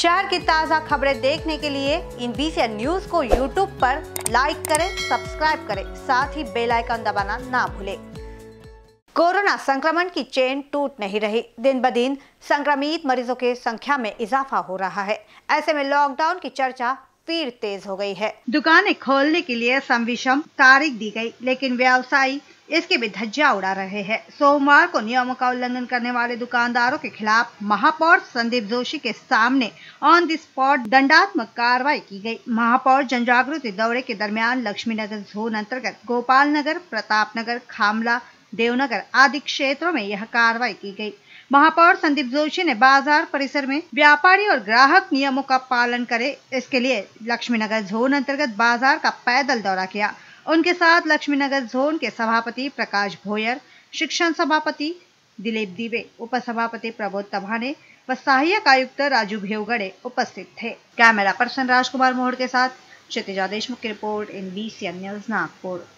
शहर की ताज़ा खबरें देखने के लिए इन बीसी न्यूज को यूट्यूब पर लाइक करें सब्सक्राइब करें साथ ही बेल आइकन दबाना ना भूलें कोरोना संक्रमण की चेन टूट नहीं रही दिन ब दिन संक्रमित मरीजों के संख्या में इजाफा हो रहा है ऐसे में लॉकडाउन की चर्चा फिर तेज हो गई है दुकानें खोलने के लिए संविषम तारीख दी गई लेकिन व्यवसायी इसके भी धज्जा उड़ा रहे हैं सोमवार को नियमों का उल्लंघन करने वाले दुकानदारों के खिलाफ महापौर संदीप जोशी के सामने ऑन द स्पॉट दंडात्मक कार्रवाई की गई महापौर जनजागृति दौरे के दरमियान लक्ष्मीनगर जोन अंतर्गत गोपाल नगर प्रताप नगर खामला देवनगर आदि क्षेत्रों में यह कार्रवाई की गई महापौर संदीप जोशी ने बाजार परिसर में व्यापारी और ग्राहक नियमों का पालन करे इसके लिए लक्ष्मीनगर जोन अंतर्गत बाजार का पैदल दौरा किया उनके साथ लक्ष्मीनगर जोन के सभापति प्रकाश भोयर शिक्षण सभापति दिलीप दिवे उपसभापति प्रबोध तभाने व सहायक आयुक्त राजू भेवगड़े उपस्थित थे कैमरा पर्सन राजकुमार मोहड़ के साथ देशमुख की report IN B News Nagpur